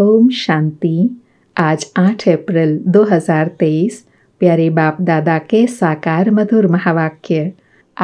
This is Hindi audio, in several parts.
ओम शांति आज 8 अप्रैल 2023 प्यारे बाप दादा के साकार मधुर महावाक्य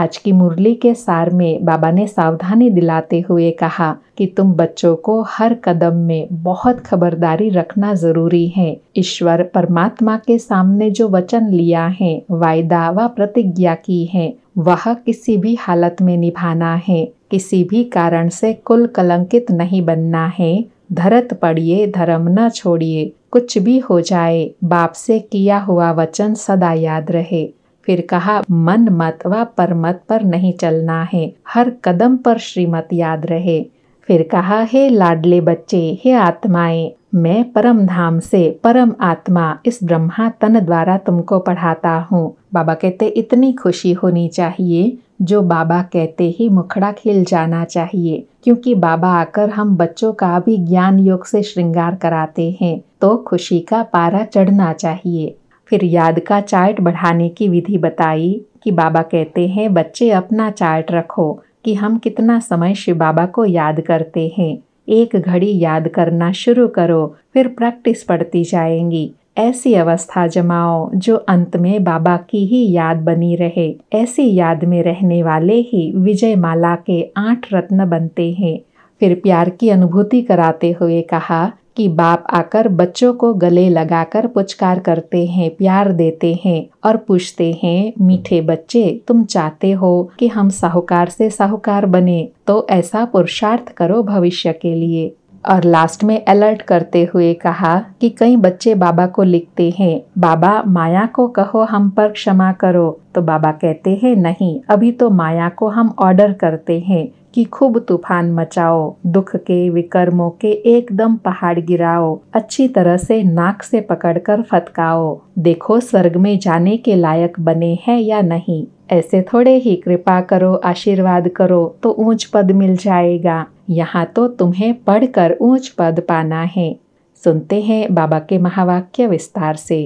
आज की मुरली के सार में बाबा ने सावधानी दिलाते हुए कहा कि तुम बच्चों को हर कदम में बहुत खबरदारी रखना जरूरी है ईश्वर परमात्मा के सामने जो वचन लिया है वायदा व प्रतिज्ञा की है वह किसी भी हालत में निभाना है किसी भी कारण से कुल कलंकित नहीं बनना है धरत पड़िए धर्म न छोड़िए कुछ भी हो जाए बाप से किया हुआ वचन सदा याद रहे फिर कहा मन मत व पर मत पर नहीं चलना है हर कदम पर श्रीमत याद रहे फिर कहा हे लाडले बच्चे हे आत्माएं मैं परम धाम से परम आत्मा इस ब्रह्मा तन द्वारा तुमको पढ़ाता हूँ बाबा कहते इतनी खुशी होनी चाहिए जो बाबा कहते ही मुखड़ा खिल जाना चाहिए क्योंकि बाबा आकर हम बच्चों का भी ज्ञान योग से श्रृंगार कराते हैं तो खुशी का पारा चढ़ना चाहिए फिर याद का चार्ट बढ़ाने की विधि बताई कि बाबा कहते हैं बच्चे अपना चार्ट रखो कि हम कितना समय शिव बाबा को याद करते हैं एक घड़ी याद करना शुरू करो फिर प्रैक्टिस पड़ती जाएंगी ऐसी अवस्था जमाओ जो अंत में बाबा की ही याद बनी रहे ऐसी याद में रहने वाले ही विजय माला के आठ रत्न बनते हैं फिर प्यार की अनुभूति कराते हुए कहा कि बाप आकर बच्चों को गले लगाकर पुचकार करते हैं प्यार देते हैं और पूछते हैं मीठे बच्चे तुम चाहते हो कि हम साहूकार से साहूकार बने तो ऐसा पुरुषार्थ करो भविष्य के लिए और लास्ट में अलर्ट करते हुए कहा कि कई बच्चे बाबा को लिखते हैं बाबा माया को कहो हम पर क्षमा करो तो बाबा कहते हैं नहीं अभी तो माया को हम ऑर्डर करते हैं कि खूब तूफान मचाओ दुख के विकर्मों के एकदम पहाड़ गिराओ अच्छी तरह से नाक से पकड़कर फतकाओ देखो स्वर्ग में जाने के लायक बने हैं या नहीं ऐसे थोड़े ही कृपा करो आशीर्वाद करो तो ऊंच पद मिल जाएगा यहाँ तो तुम्हें पढ़कर ऊंच पद पाना है सुनते हैं बाबा के महावाक्य विस्तार से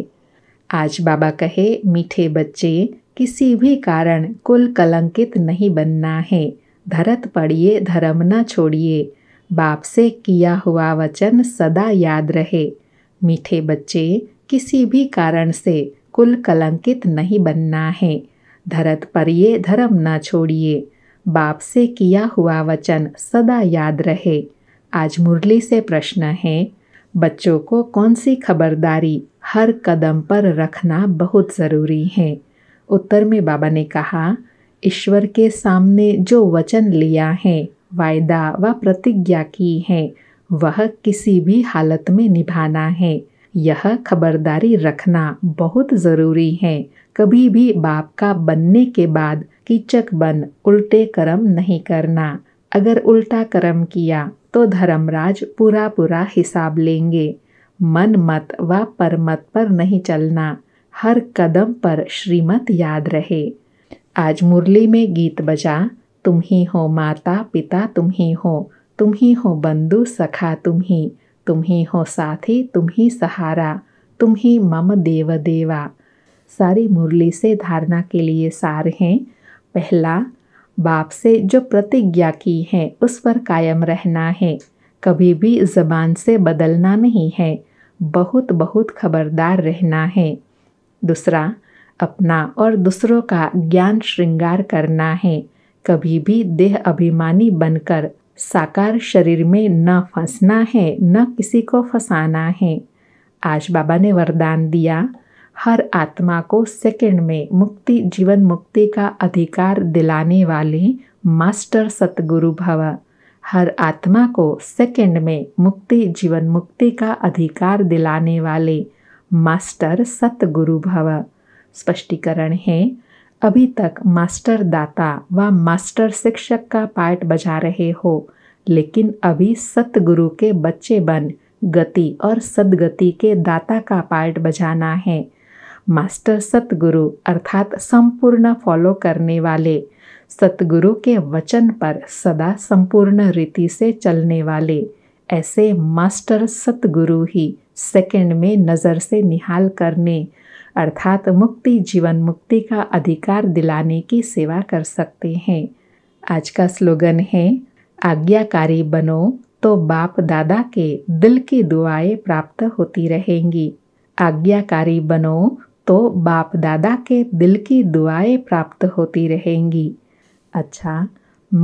आज बाबा कहे मीठे बच्चे किसी भी कारण कुल कलंकित नहीं बनना है धरत पढ़िए धर्म न छोड़िए बाप से किया हुआ वचन सदा याद रहे मीठे बच्चे किसी भी कारण से कुल कलंकित नहीं बनना है धरत पढ़िए धर्म न छोड़िए बाप से किया हुआ वचन सदा याद रहे आज मुरली से प्रश्न है बच्चों को कौन सी खबरदारी हर कदम पर रखना बहुत ज़रूरी है उत्तर में बाबा ने कहा ईश्वर के सामने जो वचन लिया है वायदा व प्रतिज्ञा की है वह किसी भी हालत में निभाना है यह खबरदारी रखना बहुत ज़रूरी है कभी भी बाप का बनने के बाद कीचक बन उल्टे कर्म नहीं करना अगर उल्टा कर्म किया तो धर्मराज पूरा पूरा हिसाब लेंगे मन मत व परमत पर नहीं चलना हर कदम पर श्रीमत याद रहे आज मुरली में गीत बजा तुम ही हो माता पिता तुम ही हो तुम ही हो बंधु सखा तुम ही तुम ही हो साथी तुम ही सहारा तुम ही मम देव देवा सारी मुरली से धारणा के लिए सार हैं पहला बाप से जो प्रतिज्ञा की है उस पर कायम रहना है कभी भी जबान से बदलना नहीं है बहुत बहुत खबरदार रहना है दूसरा अपना और दूसरों का ज्ञान श्रृंगार करना है कभी भी देह अभिमानी बनकर साकार शरीर में न फंसना है न किसी को फंसाना है आज बाबा ने वरदान दिया हर आत्मा को सेकंड में मुक्ति जीवन मुक्ति का अधिकार दिलाने वाले मास्टर सतगुरु भव हर आत्मा को सेकंड में मुक्ति जीवन मुक्ति का अधिकार दिलाने वाले मास्टर सतगुरु भव स्पष्टीकरण है अभी तक मास्टर दाता व मास्टर शिक्षक का पार्ट बजा रहे हो लेकिन अभी सतगुरु के बच्चे बन गति और सदगति के दाता का पार्ट बजाना है मास्टर सतगुरु अर्थात संपूर्ण फॉलो करने वाले सतगुरु के वचन पर सदा संपूर्ण रीति से चलने वाले ऐसे मास्टर सतगुरु ही सेकंड में नज़र से निहाल करने अर्थात मुक्ति जीवन मुक्ति का अधिकार दिलाने की सेवा कर सकते हैं आज का स्लोगन है आज्ञाकारी बनो तो बाप दादा के दिल की दुआएं प्राप्त होती रहेंगी आज्ञाकारी बनो तो बाप दादा के दिल की दुआएं प्राप्त होती रहेंगी अच्छा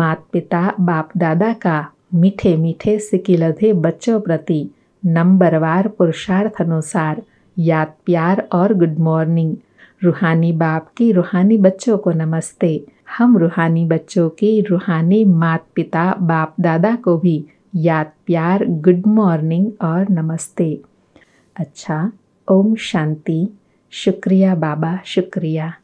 मात पिता बाप दादा का मीठे मीठे सिकिलधे बच्चों प्रति नंबरवार पुरुषार्थ अनुसार याद प्यार और गुड मॉर्निंग रूहानी बाप की रूहानी बच्चों को नमस्ते हम रूहानी बच्चों की रूहानी मात पिता बाप दादा को भी याद प्यार गुड मॉर्निंग और नमस्ते अच्छा ओम शांति शुक्रिया बाबा शुक्रिया